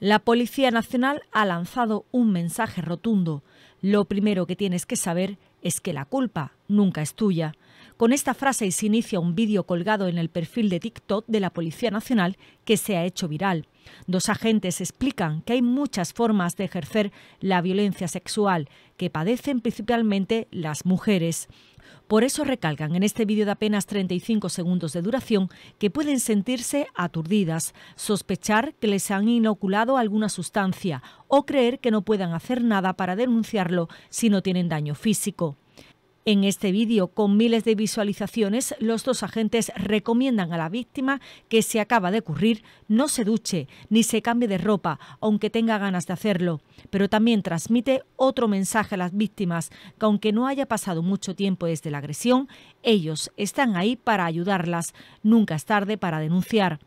La Policía Nacional ha lanzado un mensaje rotundo. Lo primero que tienes que saber es que la culpa nunca es tuya. Con esta frase se inicia un vídeo colgado en el perfil de TikTok de la Policía Nacional que se ha hecho viral. Dos agentes explican que hay muchas formas de ejercer la violencia sexual que padecen principalmente las mujeres. Por eso recalcan en este vídeo de apenas 35 segundos de duración que pueden sentirse aturdidas, sospechar que les han inoculado alguna sustancia o creer que no puedan hacer nada para denunciarlo si no tienen daño físico. En este vídeo, con miles de visualizaciones, los dos agentes recomiendan a la víctima que se acaba de ocurrir no se duche ni se cambie de ropa, aunque tenga ganas de hacerlo. Pero también transmite otro mensaje a las víctimas, que aunque no haya pasado mucho tiempo desde la agresión, ellos están ahí para ayudarlas. Nunca es tarde para denunciar.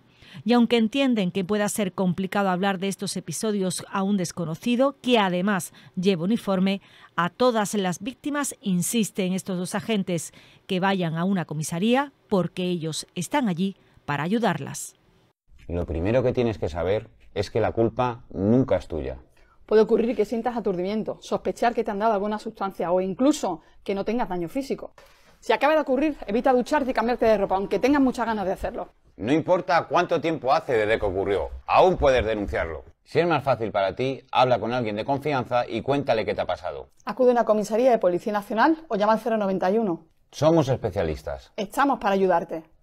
Y aunque entienden que pueda ser complicado hablar de estos episodios a un desconocido, que además lleva uniforme, a todas las víctimas insisten estos dos agentes que vayan a una comisaría porque ellos están allí para ayudarlas. Lo primero que tienes que saber es que la culpa nunca es tuya. Puede ocurrir que sientas aturdimiento, sospechar que te han dado alguna sustancia o incluso que no tengas daño físico. Si acaba de ocurrir, evita ducharte y cambiarte de ropa, aunque tengas muchas ganas de hacerlo. No importa cuánto tiempo hace desde que ocurrió, aún puedes denunciarlo. Si es más fácil para ti, habla con alguien de confianza y cuéntale qué te ha pasado. Acude a una comisaría de Policía Nacional o llama al 091. Somos especialistas. Estamos para ayudarte.